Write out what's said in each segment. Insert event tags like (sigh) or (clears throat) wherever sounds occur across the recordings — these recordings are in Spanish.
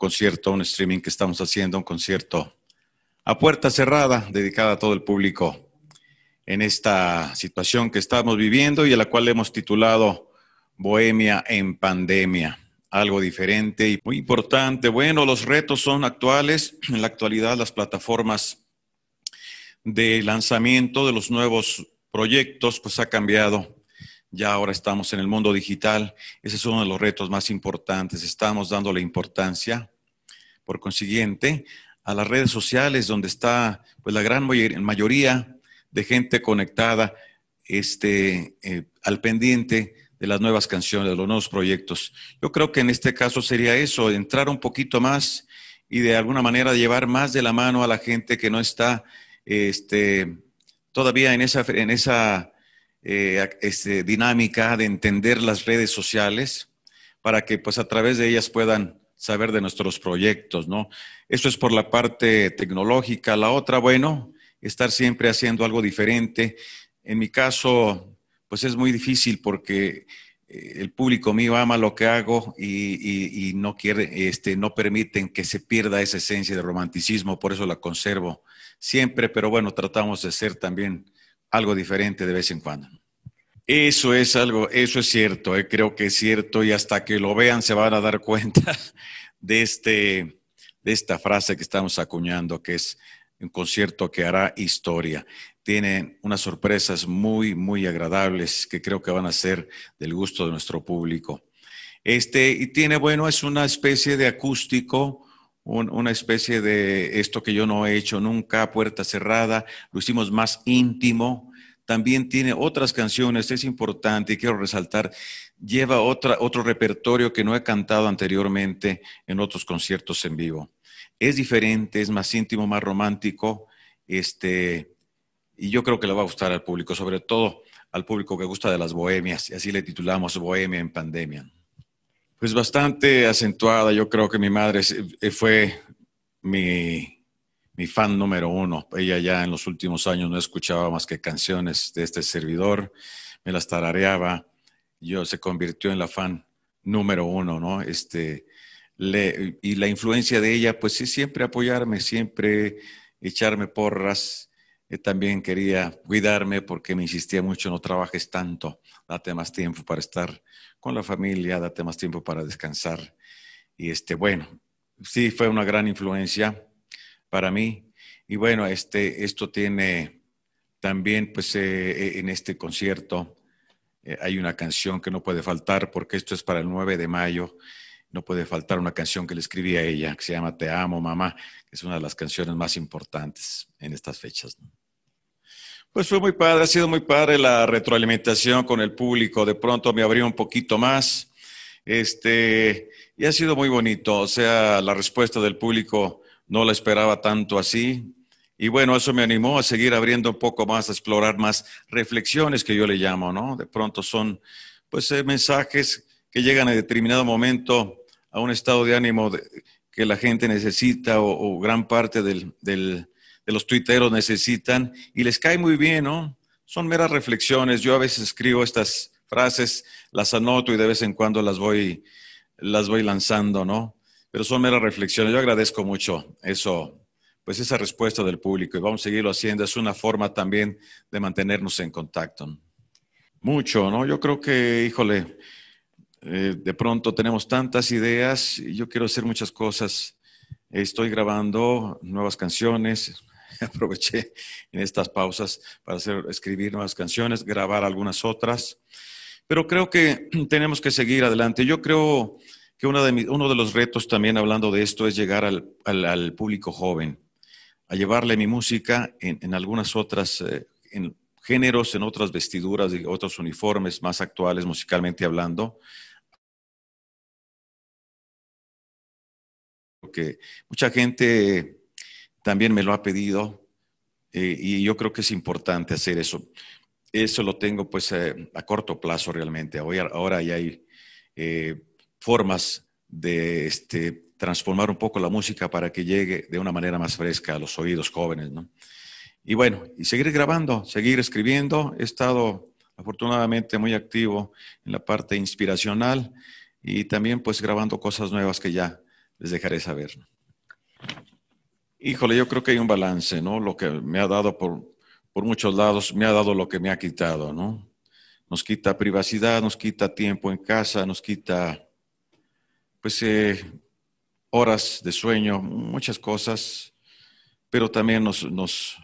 concierto, un streaming que estamos haciendo, un concierto a puerta cerrada, dedicado a todo el público en esta situación que estamos viviendo y a la cual hemos titulado Bohemia en pandemia. Algo diferente y muy importante. Bueno, los retos son actuales. En la actualidad, las plataformas de lanzamiento de los nuevos proyectos, pues ha cambiado ya ahora estamos en el mundo digital, ese es uno de los retos más importantes, estamos dando la importancia, por consiguiente, a las redes sociales donde está pues, la gran mayoría de gente conectada este, eh, al pendiente de las nuevas canciones, de los nuevos proyectos. Yo creo que en este caso sería eso, entrar un poquito más y de alguna manera llevar más de la mano a la gente que no está este, todavía en esa, en esa eh, este, dinámica de entender las redes sociales para que pues a través de ellas puedan saber de nuestros proyectos, ¿no? Eso es por la parte tecnológica. La otra, bueno, estar siempre haciendo algo diferente. En mi caso, pues es muy difícil porque eh, el público mío ama lo que hago y, y, no quiere, este, no permiten que se pierda esa esencia de romanticismo, por eso la conservo siempre, pero bueno, tratamos de ser también algo diferente de vez en cuando. Eso es algo, eso es cierto, eh, creo que es cierto y hasta que lo vean se van a dar (laughs) cuenta de, este, de esta frase que estamos acuñando, que es un concierto que hará historia. Tiene unas sorpresas muy, muy agradables que creo que van a ser del gusto de nuestro público. Este, y tiene, bueno, es una especie de acústico, una especie de esto que yo no he hecho nunca, puerta cerrada, lo hicimos más íntimo, también tiene otras canciones, es importante y quiero resaltar, lleva otra, otro repertorio que no he cantado anteriormente en otros conciertos en vivo. Es diferente, es más íntimo, más romántico, este, y yo creo que le va a gustar al público, sobre todo al público que gusta de las bohemias, y así le titulamos Bohemia en Pandemia. Pues bastante acentuada, yo creo que mi madre eh, fue mi mi fan número uno. Ella ya en los últimos años no escuchaba más que canciones de este servidor, me las tarareaba. Yo se convirtió en la fan número uno, ¿no? Este, y la influencia de ella, pues sí, siempre apoyarme, siempre echarme porras. Eh, también quería cuidarme porque me insistía mucho, no trabajes tanto, date más tiempo para estar con la familia, date más tiempo para descansar. Y este, bueno, sí fue una gran influencia para mí. Y bueno, este, esto tiene también, pues eh, eh, en este concierto eh, hay una canción que no puede faltar, porque esto es para el 9 de mayo. No puede faltar una canción que le escribí a ella, que se llama Te amo, mamá, que es una de las canciones más importantes en estas fechas. Pues fue muy padre, ha sido muy padre la retroalimentación con el público. De pronto me abrió un poquito más. Este, y ha sido muy bonito. O sea, la respuesta del público no la esperaba tanto así. Y bueno, eso me animó a seguir abriendo un poco más, a explorar más reflexiones que yo le llamo, ¿no? De pronto son, pues, eh, mensajes que llegan a determinado momento a un estado de ánimo que la gente necesita o, gran parte del, de los tuiteros necesitan y les cae muy bien, ¿no? Son meras reflexiones. Yo a veces escribo estas frases, las anoto y de vez en cuando las voy, las voy lanzando, ¿no? Pero son meras reflexiones. Yo agradezco mucho eso, pues esa respuesta del público y vamos a seguirlo haciendo. Es una forma también de mantenernos en contacto. Mucho, ¿no? Yo creo que, híjole, eh, de pronto tenemos tantas ideas y yo quiero hacer muchas cosas. Estoy grabando nuevas canciones, (laughs) aproveché en estas pausas para hacer, escribir nuevas canciones, grabar algunas otras, pero creo que (clears throat) tenemos que seguir adelante. Yo creo que uno de, uno de los retos también hablando de esto es llegar al, al, público joven, a llevarle mi música en, en algunas otras, eh, en géneros, en otras vestiduras, y otros uniformes más actuales musicalmente hablando, porque mucha gente también me lo ha pedido eh, y yo creo que es importante hacer eso. Eso lo tengo pues eh, a corto plazo realmente. Hoy, ahora ya hay formas de este, transformar un poco la música para que llegue de una manera más fresca a los oídos jóvenes, ¿no? Y bueno, y seguir grabando, seguir escribiendo. He estado afortunadamente muy activo en la parte inspiracional y también pues grabando cosas nuevas que ya les dejaré saber. Híjole, yo creo que hay un balance, ¿no? Lo que me ha dado por, por muchos lados, me ha dado lo que me ha quitado, ¿no? Nos quita privacidad, nos quita tiempo en casa, nos quita pues eh, horas de sueño, muchas cosas, pero también nos, nos,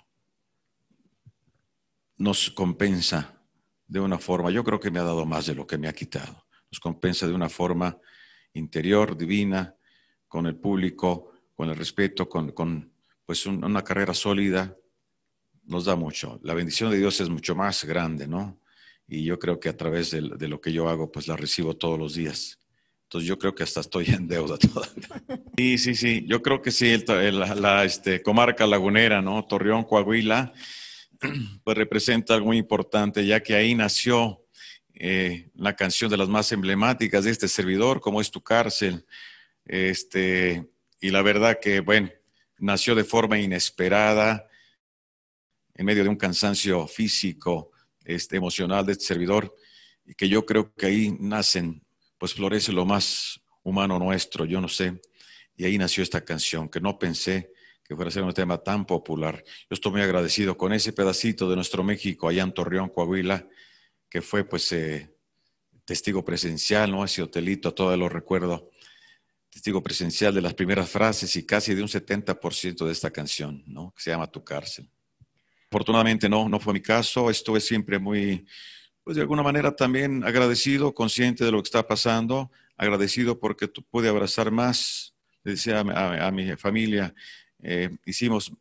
compensa de una forma, yo creo que me ha dado más de lo que me ha quitado, nos compensa de una forma interior, divina, con el público, con el respeto, con, pues una carrera sólida, nos da mucho. La bendición de Dios es mucho más grande, ¿no? Y yo creo que a través de lo que yo hago, pues la recibo todos los días. Entonces yo creo que hasta estoy en deuda (laughs) todavía. Sí, sí, sí. Yo creo que sí, la este, comarca lagunera, ¿no? Torreón, Coahuila, (clears throat) pues representa algo muy importante, ya que ahí nació eh, la canción de las más emblemáticas de este servidor, como es tu cárcel. Este, y la verdad que, bueno, nació de forma inesperada, en medio de un cansancio físico, este, emocional de este servidor, y que yo creo que ahí nacen pues florece lo más humano nuestro, yo no sé. Y ahí nació esta canción, que no pensé que fuera a ser un tema tan popular. Yo estoy muy agradecido con ese pedacito de nuestro México, allá en Torreón, Coahuila, que fue pues eh, testigo presencial, ¿no? Ese hotelito, todo lo recuerdo. Testigo presencial de las primeras frases y casi de un 70% de esta canción, ¿no? Que se llama Tu cárcel. Afortunadamente no, no fue mi caso. Estuve siempre muy pues de alguna manera también agradecido, consciente de lo que está pasando, agradecido porque tú pude abrazar más, le decía a, mi familia, eh, hicimos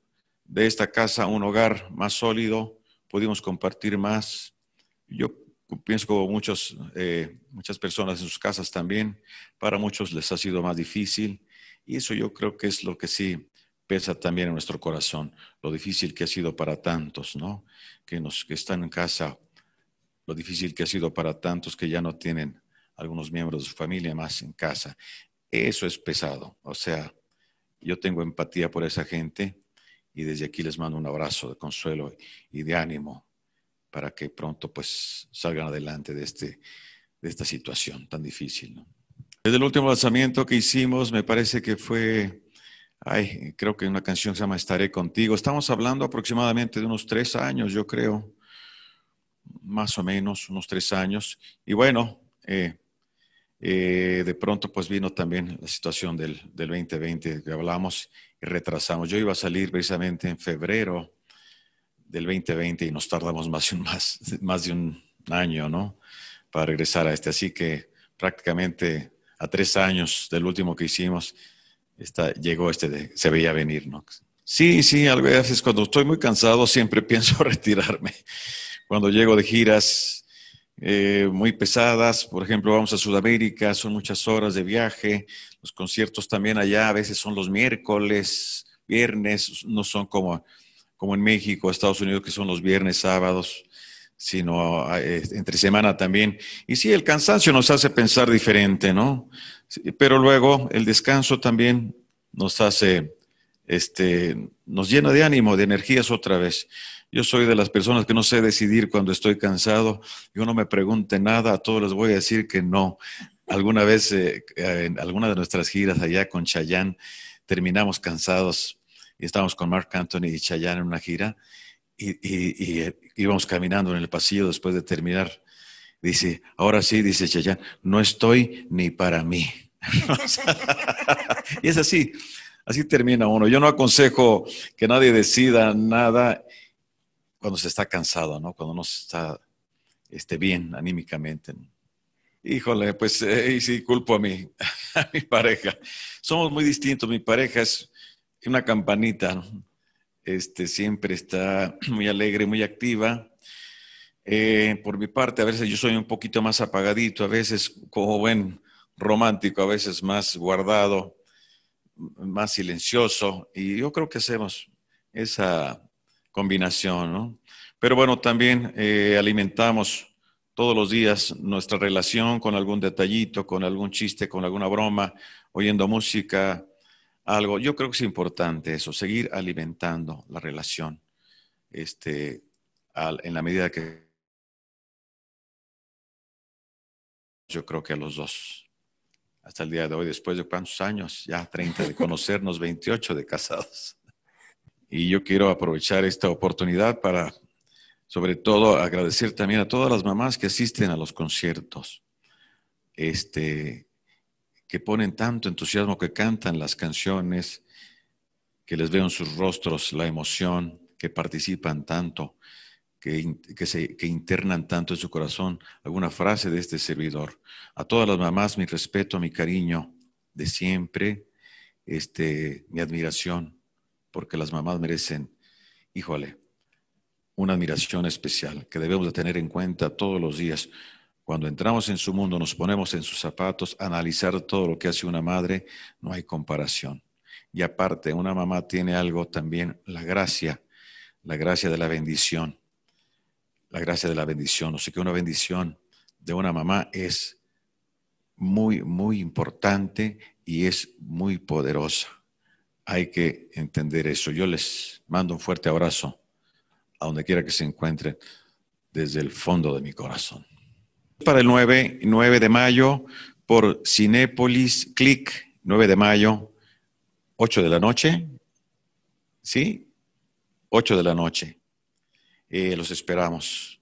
de esta casa un hogar más sólido, pudimos compartir más. Yo pienso como muchos, eh, muchas personas en sus casas también, para muchos les ha sido más difícil y eso yo creo que es lo que sí pesa también en nuestro corazón, lo difícil que ha sido para tantos, ¿no? Que, nos, que están en casa lo difícil que ha sido para tantos que ya no tienen algunos miembros de su familia más en casa. Eso es pesado. O sea, yo tengo empatía por esa gente y desde aquí les mando un abrazo de consuelo y de ánimo para que pronto pues salgan adelante de, este, de esta situación tan difícil. ¿no? Desde el último lanzamiento que hicimos, me parece que fue, ay, creo que una canción se llama Estaré contigo. Estamos hablando aproximadamente de unos tres años, yo creo, más o menos unos tres años. Y bueno, eh, eh, de pronto pues vino también la situación del, 2020 que hablamos y retrasamos. Yo iba a salir precisamente en febrero del 2020 y nos tardamos más de un, más, más de un año, ¿no? Para regresar a este. Así que prácticamente a tres años del último que hicimos, está, llegó este, de, se veía venir, ¿no? Sí, sí, a veces cuando estoy muy cansado siempre (laughs) pienso retirarme cuando llego de giras eh, muy pesadas, por ejemplo, vamos a Sudamérica, son muchas horas de viaje, los conciertos también allá a veces son los miércoles, viernes, no son como, como en México, Estados Unidos, que son los viernes, sábados, sino eh, entre semana también. Y sí, el cansancio nos hace pensar diferente, ¿no? Pero luego el descanso también nos hace este, nos llena de ánimo, de energías otra vez. Yo soy de las personas que no sé decidir cuando estoy cansado. Yo no me pregunte nada, a todos les voy a decir que no. Alguna vez, eh, en alguna de nuestras giras allá con Chayán terminamos cansados y estábamos con Mark Anthony y Chayán en una gira y, y, eh, íbamos caminando en el pasillo después de terminar. Dice, ahora sí, dice Chayán, no estoy ni para mí. (laughs) (laughs) y es así, Así termina uno. Yo no aconsejo que nadie decida nada cuando se está cansado, ¿no? Cuando no se está este, bien anímicamente. Híjole, pues eh, y sí, culpo a mi, (laughs) a mi pareja. Somos muy distintos. Mi pareja es una campanita, este, siempre está (clears throat) muy alegre, muy activa. Eh, por mi parte, a veces yo soy un poquito más apagadito, a veces como buen romántico, a veces más guardado más silencioso y yo creo que hacemos esa combinación, ¿no? Pero bueno, también eh, alimentamos todos los días nuestra relación con algún detallito, con algún chiste, con alguna broma, oyendo música, algo. Yo creo que es importante eso, seguir alimentando la relación este, en la medida que yo creo que a los dos hasta el día de hoy, después de cuántos años, ya 30 de conocernos, 28 de casados. Y yo quiero aprovechar esta oportunidad para, sobre todo, agradecer también a todas las mamás que asisten a los conciertos, este, que ponen tanto entusiasmo, que cantan las canciones, que les veo en sus rostros la emoción, que participan tanto que, se, internan tanto en su corazón alguna frase de este servidor. A todas las mamás, mi respeto, mi cariño de siempre, este, mi admiración, porque las mamás merecen, híjole, una admiración especial que debemos de tener en cuenta todos los días. Cuando entramos en su mundo, nos ponemos en sus zapatos, analizar todo lo que hace una madre, no hay comparación. Y aparte, una mamá tiene algo también, la gracia, la gracia de la bendición la gracia de la bendición. O sea que una bendición de una mamá es muy, muy importante y es muy poderosa. Hay que entender eso. Yo les mando un fuerte abrazo a donde quiera que se encuentren desde el fondo de mi corazón. Para el 9, 9 de mayo, por Cinépolis Click, 9 de mayo, 8 de la noche. ¿Sí? 8 de la noche. Eh, los esperamos.